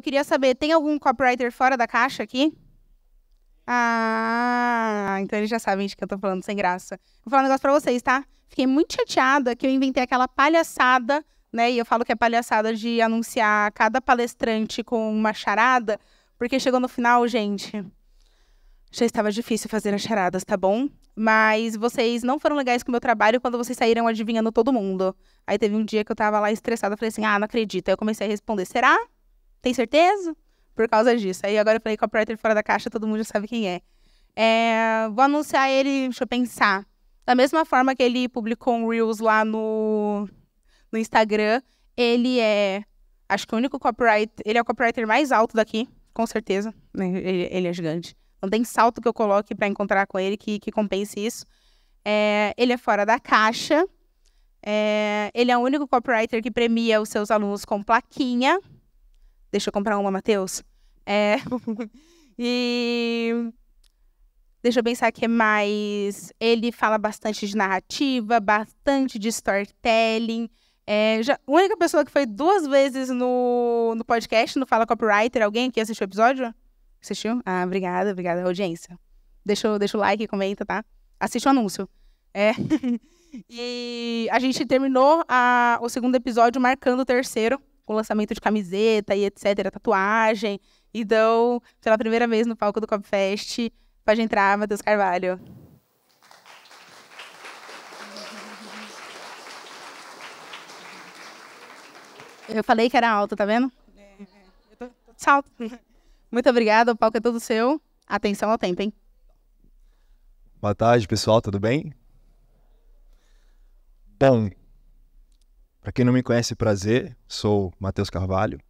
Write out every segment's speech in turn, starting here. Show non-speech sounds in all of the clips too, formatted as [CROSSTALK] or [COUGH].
eu queria saber, tem algum copywriter fora da caixa aqui? Ah, então eles já sabem de que eu tô falando sem graça. Vou falar um negócio pra vocês, tá? Fiquei muito chateada que eu inventei aquela palhaçada, né? E eu falo que é palhaçada de anunciar cada palestrante com uma charada, porque chegou no final, gente. Já estava difícil fazer as charadas, tá bom? Mas vocês não foram legais com o meu trabalho quando vocês saíram adivinhando todo mundo. Aí teve um dia que eu tava lá estressada, falei assim: ah, não acredito. Aí eu comecei a responder: será? Tem certeza? Por causa disso. Aí agora eu falei copywriter fora da caixa, todo mundo já sabe quem é. é vou anunciar ele, deixa eu pensar. Da mesma forma que ele publicou um Reels lá no, no Instagram, ele é. Acho que o único copyright. Ele é o copywriter mais alto daqui, com certeza. Né? Ele, ele é gigante. Não tem salto que eu coloque para encontrar com ele que, que compense isso. É, ele é fora da caixa. É, ele é o único copywriter que premia os seus alunos com plaquinha. Deixa eu comprar uma, Matheus. É... [LAUGHS] e. Deixa eu pensar que é mais. Ele fala bastante de narrativa, bastante de storytelling. É, já, a única pessoa que foi duas vezes no, no podcast, no Fala Copywriter, alguém que assistiu o episódio? Assistiu? Ah, obrigada, obrigada, audiência. Deixa, deixa o like, comenta, tá? Assiste o anúncio. É. [LAUGHS] e a gente terminou a, o segundo episódio marcando o terceiro com lançamento de camiseta e etc, tatuagem. Então, pela primeira vez no palco do Copfest, pode entrar, Matheus Carvalho. Eu falei que era alto, tá vendo? É, é. eu tô, tô salto. [LAUGHS] Muito obrigada, o palco é todo seu. Atenção ao tempo, hein? Boa tarde, pessoal, tudo bem? Bom, para quem não me conhece, prazer, sou Matheus Carvalho.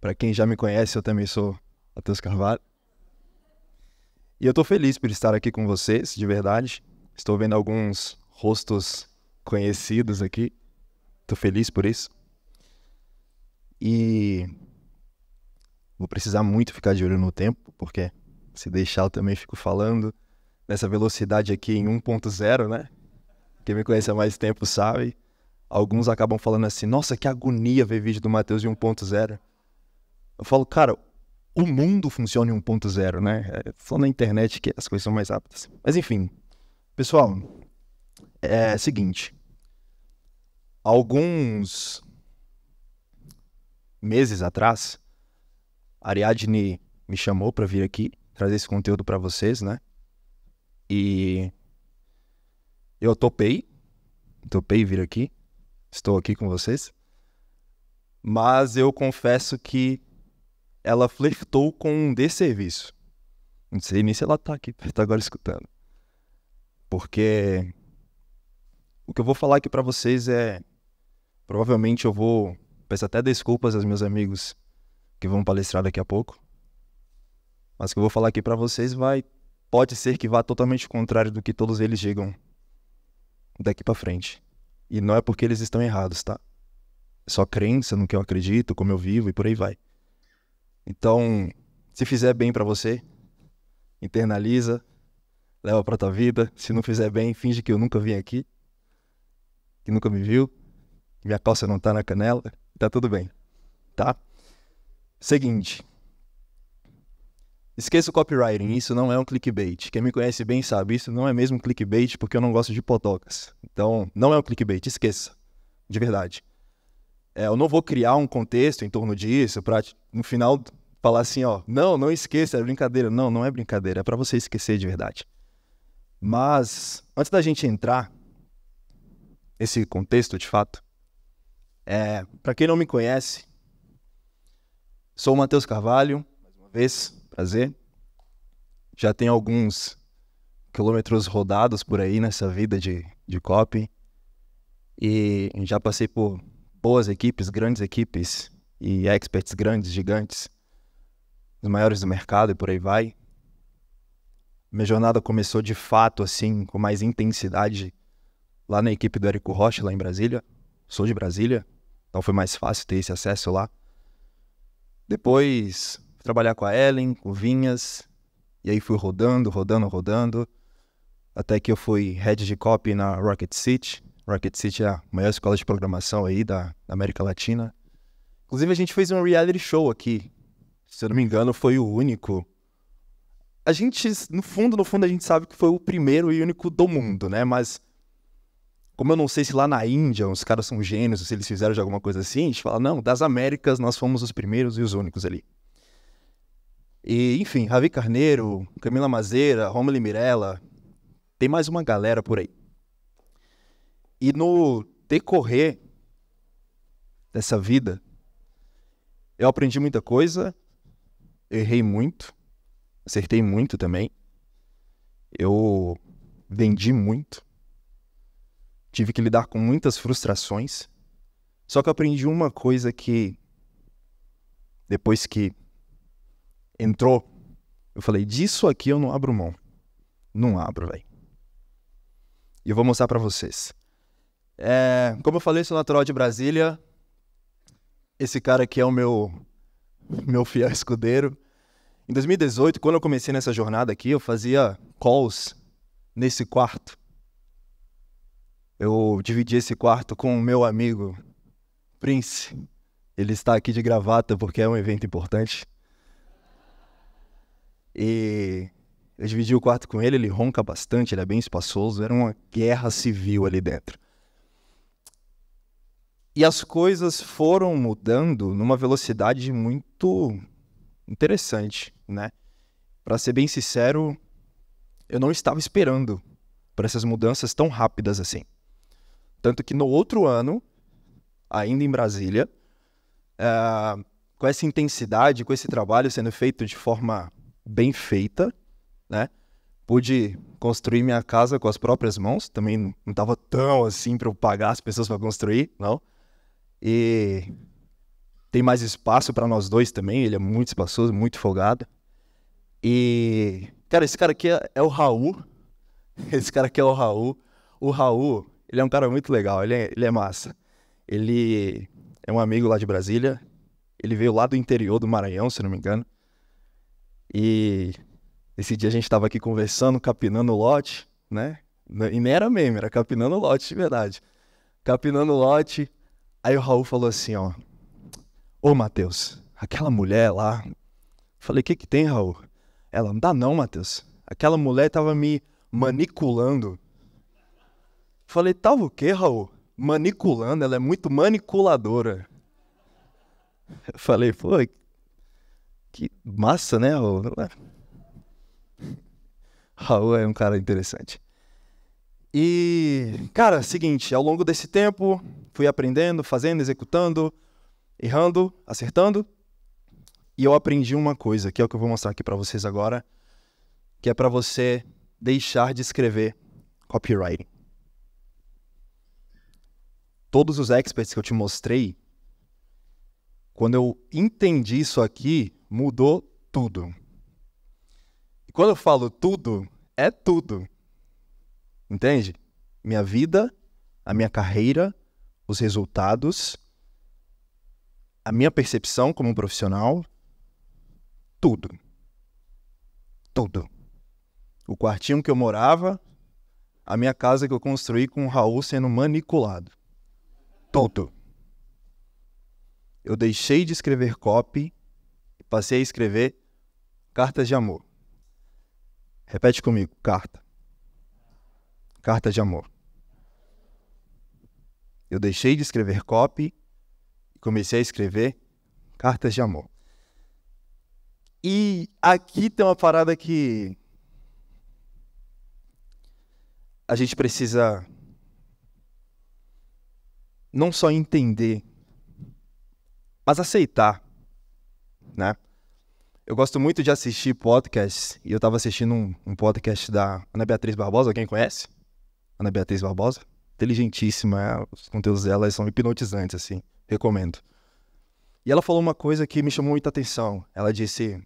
Para quem já me conhece, eu também sou Matheus Carvalho. E eu estou feliz por estar aqui com vocês, de verdade. Estou vendo alguns rostos conhecidos aqui. Estou feliz por isso. E vou precisar muito ficar de olho no tempo, porque se deixar eu também fico falando nessa velocidade aqui em 1.0, né? Quem me conhece há mais tempo sabe. Alguns acabam falando assim: nossa, que agonia ver vídeo do Mateus em 1.0. Eu falo, cara, o mundo funciona em 1.0, né? É, falando na internet que as coisas são mais rápidas. Mas enfim, pessoal, é o seguinte. Alguns meses atrás, a Ariadne me chamou para vir aqui trazer esse conteúdo para vocês, né? E eu topei, topei vir aqui estou aqui com vocês. Mas eu confesso que ela flertou com um desserviço. Não sei nem se ela está aqui, está agora escutando. Porque o que eu vou falar aqui para vocês é provavelmente eu vou peço até desculpas aos meus amigos que vão palestrar daqui a pouco. Mas o que eu vou falar aqui para vocês vai pode ser que vá totalmente contrário do que todos eles digam daqui para frente. E não é porque eles estão errados, tá? É só crença no que eu acredito, como eu vivo e por aí vai. Então, se fizer bem para você, internaliza, leva para tua vida. Se não fizer bem, finge que eu nunca vim aqui, que nunca me viu, que minha calça não tá na canela, tá tudo bem, tá? Seguinte, Esqueça o copywriting, isso não é um clickbait. Quem me conhece bem sabe, isso não é mesmo clickbait porque eu não gosto de potocas. Então, não é um clickbait, esqueça. De verdade. É, eu não vou criar um contexto em torno disso para no final falar assim, ó, não, não esqueça, é brincadeira. Não, não é brincadeira, é para você esquecer de verdade. Mas antes da gente entrar nesse contexto de fato, é, para quem não me conhece, sou o Matheus Carvalho, mais uma vez, fazer. Já tem alguns quilômetros rodados por aí nessa vida de, de copy. E já passei por boas equipes, grandes equipes e experts grandes, gigantes, os maiores do mercado e por aí vai. Minha jornada começou de fato, assim, com mais intensidade lá na equipe do Érico Rocha, lá em Brasília. Sou de Brasília, então foi mais fácil ter esse acesso lá. Depois trabalhar com a Ellen, com Vinhas, e aí fui rodando, rodando, rodando, até que eu fui head de copy na Rocket City. Rocket City é a maior escola de programação aí da, da América Latina. Inclusive, a gente fez um reality show aqui. Se eu não me engano, foi o único. A gente, no fundo, no fundo, a gente sabe que foi o primeiro e único do mundo, né? Mas, como eu não sei se lá na Índia os caras são gênios, se eles fizeram de alguma coisa assim, a gente fala, não, das Américas nós fomos os primeiros e os únicos ali. E, enfim, Ravi Carneiro, Camila Mazeira, Romulo Mirella, tem mais uma galera por aí. E no decorrer dessa vida, eu aprendi muita coisa, errei muito, acertei muito também. Eu vendi muito, tive que lidar com muitas frustrações. Só que eu aprendi uma coisa que, depois que entrou. Eu falei, disso aqui eu não abro mão. Não abro, velho. E eu vou mostrar para vocês. É, como eu falei, sou natural de Brasília. Esse cara aqui é o meu, meu fiel escudeiro. Em 2018, quando eu comecei nessa jornada aqui, eu fazia calls nesse quarto. Eu dividi esse quarto com o meu amigo Prince. Ele está aqui de gravata porque é um evento importante. E eu dividi o quarto com ele, ele ronca bastante, ele é bem espaçoso, era uma guerra civil ali dentro. E as coisas foram mudando numa velocidade muito interessante, né? Para ser bem sincero, eu não estava esperando para essas mudanças tão rápidas assim. Tanto que no outro ano, ainda em Brasília, uh, com essa intensidade, com esse trabalho sendo feito de forma bem feita, né? Pude construir minha casa com as próprias mãos, também não estava tão assim para eu pagar as pessoas para construir, não. E tem mais espaço para nós dois também, ele é muito espaçoso, muito folgado. E, cara, esse cara aqui é, é o Raul. [LAUGHS] Esse cara aqui é o Raul. O Raul, ele é um cara muito legal, ele é, ele é massa. Ele é um amigo lá de Brasília. Ele veio lá do interior do Maranhão, se não me engano. E esse dia a gente estava aqui conversando, capinando o lote, né? E nem era meme, era capinando o lote, de verdade. Capinando o lote. Aí o Raul falou assim, ó. Ô, Matheus, aquela mulher lá... Falei, o que que tem, Raul? Ela, não dá não, Matheus. Aquela mulher tava me manipulando. Falei, tava o quê, Raul? Manipulando? ela é muito Eu Falei, foi, que massa, né? O [LAUGHS] Raul é um cara interessante. E, cara, seguinte, ao longo desse tempo, fui aprendendo, fazendo, executando, errando, acertando. E eu aprendi uma coisa, que é o que eu vou mostrar aqui para vocês agora, que é para você deixar de escrever copywriting. Todos os experts que eu te mostrei, quando eu entendi isso aqui, mudou tudo. E quando eu falo tudo, é tudo. Entende? Minha vida, a minha carreira, os resultados, a minha percepção como profissional, tudo. Tudo. O quartinho que eu morava, a minha casa que eu construí com o Raul sendo manipulado Tudo. Eu deixei de escrever copy passei a escrever cartas de amor. Repete comigo, carta. Carta de amor. Eu deixei de escrever copy e comecei a escrever cartas de amor. E aqui tem uma parada que a gente precisa não só entender, mas aceitar né? Eu gosto muito de assistir podcasts e eu estava assistindo um, um, podcast da Ana Beatriz Barbosa, alguém conhece? Ana Beatriz Barbosa? Inteligentíssima, é? os conteúdos dela são hipnotizantes, assim, recomendo. E ela falou uma coisa que me chamou muita atenção. Ela disse: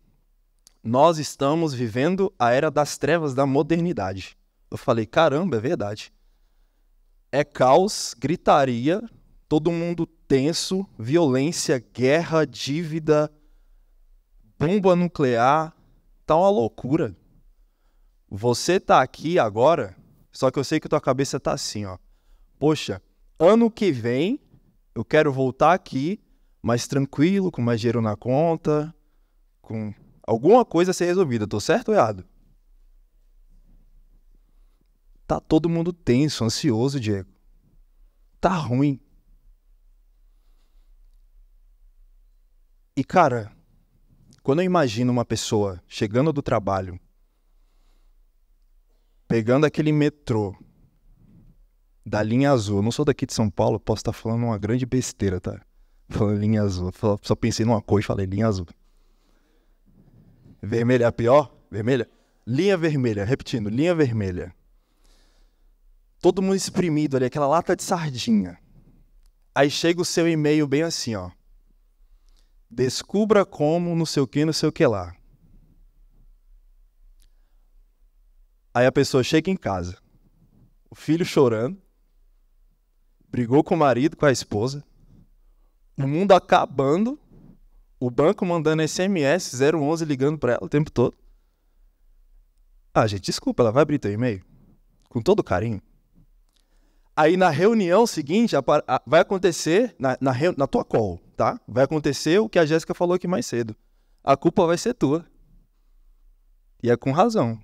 Nós estamos vivendo a era das trevas da modernidade. Eu falei: caramba, é verdade. É caos, gritaria, todo mundo tenso, violência, guerra, dívida bomba nuclear, tá uma loucura. Você tá aqui agora, só que eu sei que tua cabeça tá assim, ó. Poxa, ano que vem eu quero voltar aqui mais tranquilo, com mais dinheiro na conta, com alguma coisa a ser resolvida, tô certo ou errado? Tá todo mundo tenso, ansioso, Diego. Tá ruim. E cara, quando eu imagino uma pessoa chegando do trabalho, pegando aquele metrô da linha azul, eu não sou daqui de São Paulo, posso estar falando uma grande besteira, tá? Falando linha azul, só pensei numa coisa e falei linha azul. Vermelha é a pior? Vermelha? Linha vermelha, repetindo, linha vermelha. Todo mundo exprimido ali, aquela lata de sardinha. Aí chega o seu e-mail bem assim, ó. Descubra como, não sei o que, não sei o que lá. Aí a pessoa chega em casa, o filho chorando, brigou com o marido, com a esposa, o mundo acabando, o banco mandando SMS 011 ligando para ela o tempo todo. Ah, gente, desculpa, ela vai abrir teu e-mail? Com todo carinho. Aí na reunião seguinte, vai acontecer, na, na, na tua call, tá? Vai acontecer o que a Jéssica falou aqui mais cedo. A culpa vai ser tua. E é com razão.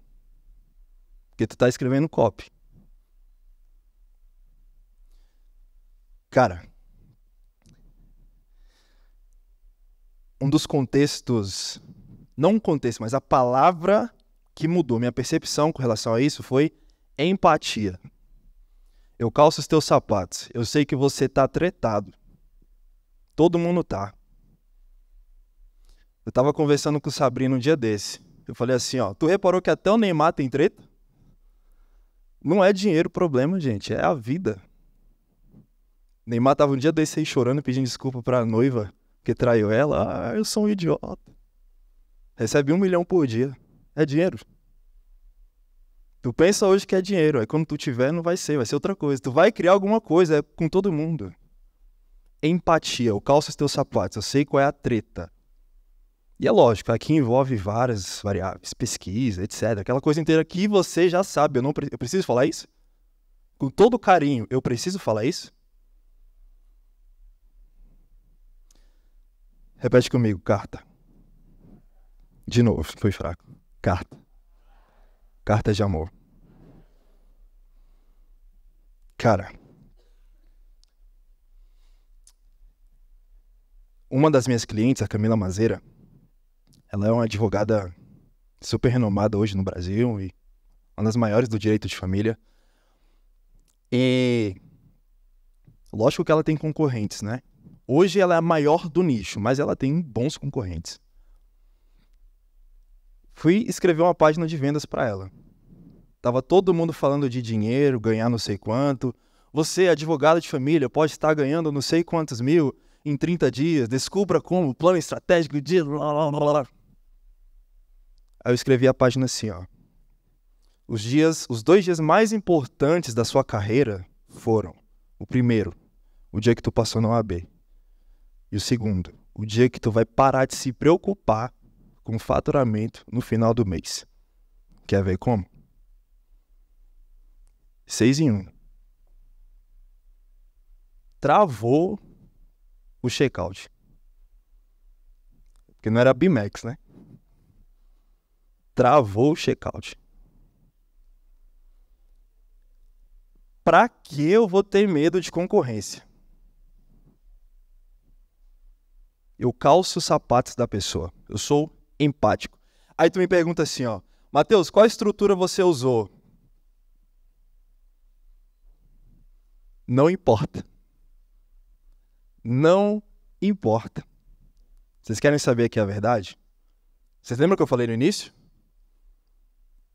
Porque tu tá escrevendo copy. Cara, um dos contextos, não um contexto, mas a palavra que mudou minha percepção com relação a isso foi empatia. Eu calço os teus sapatos. Eu sei que você tá tretado. Todo mundo tá. Eu tava conversando com o Sabrina um dia desse. Eu falei assim, ó, tu reparou que até o Neymar tem treta? Não é dinheiro o problema, gente, é a vida. Neymar tava um dia desse aí chorando, pedindo desculpa pra noiva que traiu ela. Ah, eu sou um idiota. Recebe um milhão por dia. É dinheiro. Tu pensa hoje que é dinheiro, aí quando tu tiver não vai ser, vai ser outra coisa. Tu vai criar alguma coisa é com todo mundo empatia, eu calço os teus sapatos, eu sei qual é a treta. E é lógico, aqui envolve várias variáveis, pesquisa, etc. Aquela coisa inteira que você já sabe. Eu, não pre eu preciso falar isso? Com todo carinho, eu preciso falar isso? Repete comigo, carta. De novo, foi fraco. Carta. Carta de amor. Cara. uma das minhas clientes, a Camila Mazeira, ela é uma advogada super renomada hoje no Brasil e uma das maiores do direito de família. E lógico que ela tem concorrentes, né? Hoje ela é a maior do nicho, mas ela tem bons concorrentes. Fui escrever uma página de vendas para ela. Tava todo mundo falando de dinheiro, ganhar não sei quanto. Você, advogado de família, pode estar ganhando não sei quantos mil em 30 dias, descubra como, plano estratégico de. Blá, blá, blá. Aí eu escrevi a página assim, ó. Os dias, os dois dias mais importantes da sua carreira foram o primeiro, o dia que tu passou na OAB. E o segundo, o dia que tu vai parar de se preocupar com faturamento no final do mês. Quer ver como? Seis em um. Travou o check Porque não era Bimex, né? Travou o checkout. Para que eu vou ter medo de concorrência? Eu calço os sapatos da pessoa. Eu sou empático. Aí tu me pergunta assim, ó, Mateus, qual estrutura você usou? Não importa não importa. Vocês querem saber aqui a verdade? Vocês lembram que eu falei no início?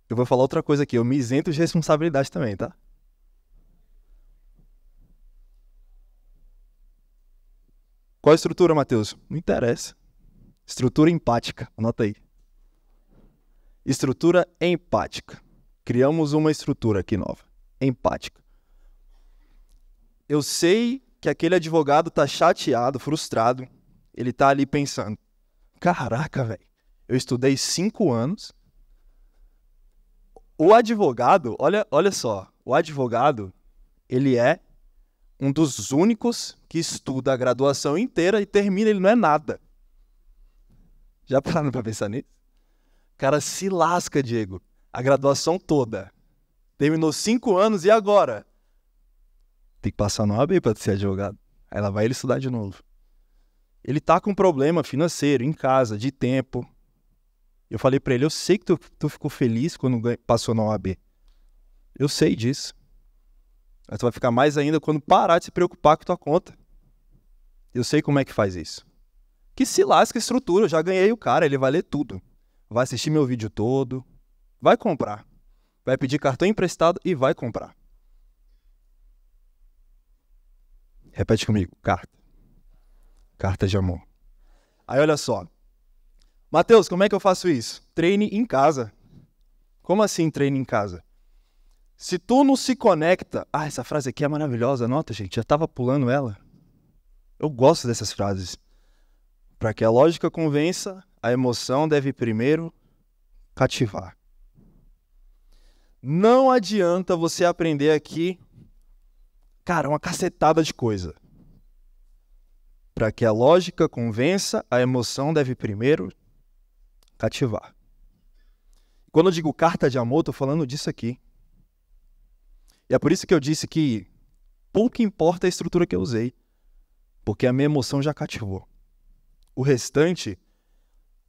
Eu vou falar outra coisa aqui, eu me isento de responsabilidade também, tá? Qual a estrutura, Matheus? Não interessa. Estrutura empática, anota aí. Estrutura empática. Criamos uma estrutura aqui nova, empática. Eu sei que aquele advogado tá chateado, frustrado. Ele tá ali pensando: caraca, velho, eu estudei cinco anos. O advogado, olha, olha só, o advogado, ele é um dos únicos que estuda a graduação inteira e termina, ele não é nada. Já pararam pra pensar nisso? O cara se lasca, Diego. A graduação toda. Terminou cinco anos e agora? Tem que passar no AB para ser advogado. Aí lá vai ele estudar de novo. Ele tá com um problema financeiro, em casa, de tempo. Eu falei para ele, eu sei que tu, tu ficou feliz quando passou na OAB. Eu sei disso. Mas tu vai ficar mais ainda quando parar de se preocupar com tua conta. Eu sei como é que faz isso. Que se lasca a estrutura, eu já ganhei o cara, ele vai ler tudo. Vai assistir meu vídeo todo, vai comprar. Vai pedir cartão emprestado e vai comprar. Repete comigo, carta. Carta de amor. Aí olha só. Mateus, como é que eu faço isso? Treine em casa. Como assim treine em casa? Se tu não se conecta. Ah, essa frase aqui é maravilhosa, nota, gente. Já tava pulando ela. Eu gosto dessas frases. Para que a lógica convença, a emoção deve primeiro cativar. Não adianta você aprender aqui cara, uma cacetada de coisa. Para que a lógica convença, a emoção deve primeiro cativar. Quando eu digo carta de amor, estou falando disso aqui. E é por isso que eu disse que pouco importa a estrutura que eu usei, porque a minha emoção já cativou. O restante,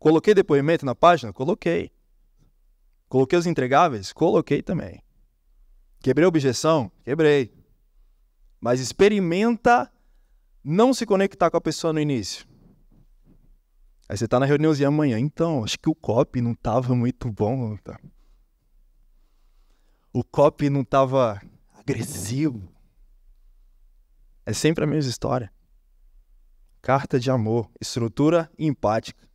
coloquei depoimento na página? Coloquei. Coloquei os entregáveis? Coloquei também. Quebrei objeção? Quebrei mas experimenta não se conectar com a pessoa no início. Aí você tá na reuniãozinha amanhã, então, acho que o copy não tava muito bom. Tá? O copy não tava agressivo. É sempre a mesma história. Carta de amor, estrutura empática.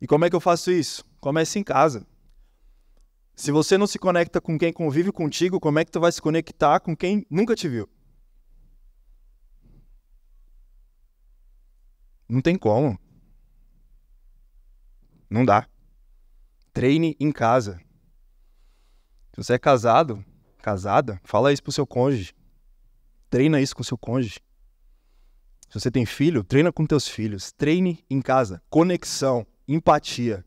E como é que eu faço isso? Comece em casa. Se você não se conecta com quem convive contigo, como é que tu vai se conectar com quem nunca te viu? Não tem como. Não dá. Treine em casa. Se você é casado, casada, fala isso pro seu cônjuge. Treina isso com seu cônjuge. Se você tem filho, treina com teus filhos. Treine em casa. Conexão, empatia,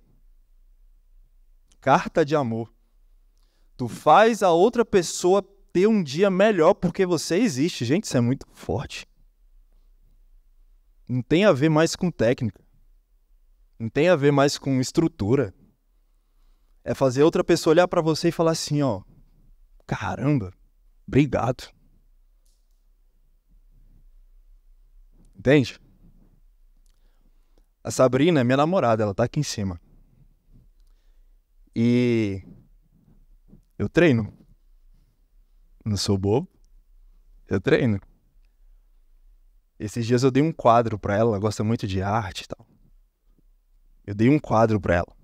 carta de amor. Tu faz a outra pessoa ter um dia melhor porque você existe. Gente, isso é muito forte. Não tem a ver mais com técnica. Não tem a ver mais com estrutura. É fazer outra pessoa olhar para você e falar assim, ó, caramba, obrigado. Entende? A Sabrina é minha namorada, ela tá aqui em cima. E eu treino. Não sou bobo. Eu treino. Esses dias eu dei um quadro para ela, ela gosta muito de arte e tal. Eu dei um quadro para ela.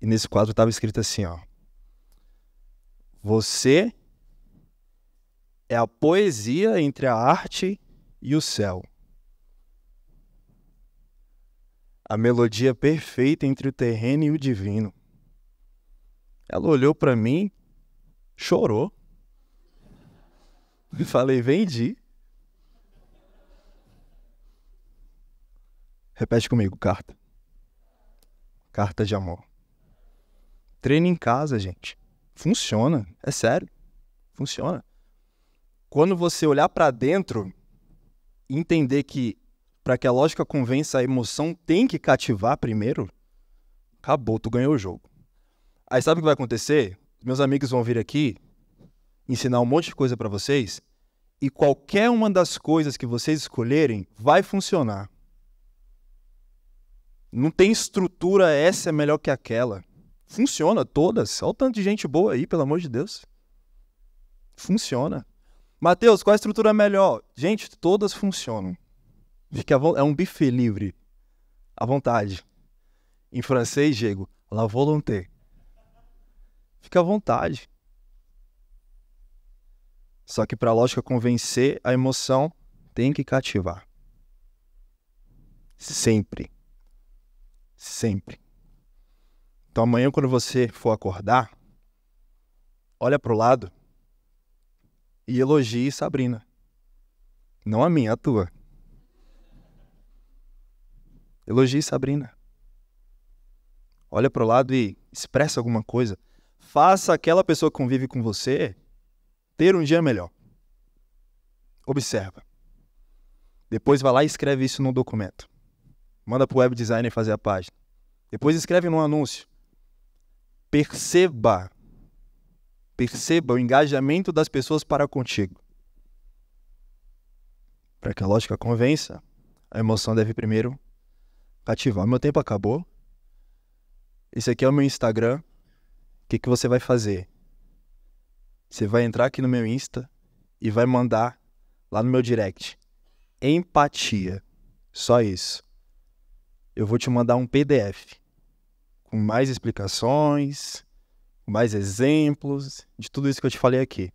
E nesse quadro tava escrito assim, ó. Você é a poesia entre a arte e o céu. A melodia perfeita entre o terreno e o divino. Ela olhou para mim, chorou. [LAUGHS] E falei: vendi. Repete comigo, carta. Carta de amor. Treine em casa, gente. Funciona, é sério. Funciona. Quando você olhar para dentro, entender que para que a lógica convença a emoção tem que cativar primeiro, acabou, tu ganhou o jogo. Aí sabe o que vai acontecer? Meus amigos vão vir aqui ensinar um monte de coisa para vocês e qualquer uma das coisas que vocês escolherem vai funcionar. Não tem estrutura, essa é melhor que aquela. Funciona todas. Olha o tanto de gente boa aí, pelo amor de Deus. Funciona. Mateus, qual a estrutura é melhor? Gente, todas funcionam. Fique é um buffet livre. À vontade. Em francês, Diego, la volonté. Fica à vontade. Só que para a lógica convencer, a emoção tem que cativar. Sempre. Sempre. Então amanhã, quando você for acordar, olha para o lado e elogie Sabrina. Não a minha, a tua. Elogie Sabrina. Olha para o lado e expressa alguma coisa faça aquela pessoa que convive com você ter um dia melhor. Observa. Depois vai lá e escreve isso no documento. Manda para o web designer fazer a página. Depois escreve num anúncio. Perceba. Perceba o engajamento das pessoas para contigo. Para que a lógica convença, a emoção deve primeiro cativar. Meu tempo acabou. Esse aqui é o meu Instagram que, que você vai fazer? Você vai entrar aqui no meu Insta e vai mandar lá no meu direct. Empatia. Só isso. Eu vou te mandar um PDF com mais explicações, mais exemplos de tudo isso que eu te falei aqui.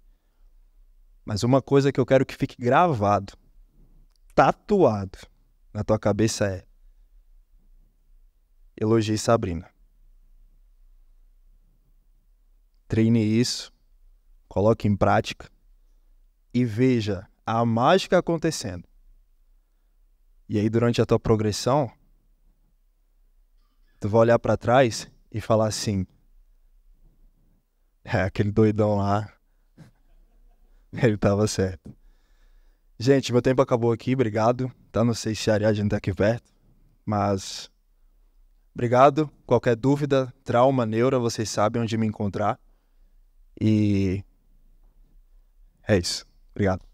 Mas uma coisa que eu quero que fique gravado, tatuado na tua cabeça é: elogie Sabrina. treine isso, coloque em prática e veja a mágica acontecendo. E aí, durante a tua progressão, tu vai olhar para trás e falar assim: é aquele doidão lá, [LAUGHS] ele tava certo. Gente, meu tempo acabou aqui, obrigado. Tá, não sei se a Ariadne tá aqui perto, mas obrigado. Qualquer dúvida, trauma, neura, vocês sabem onde me encontrar. E é isso. Obrigado.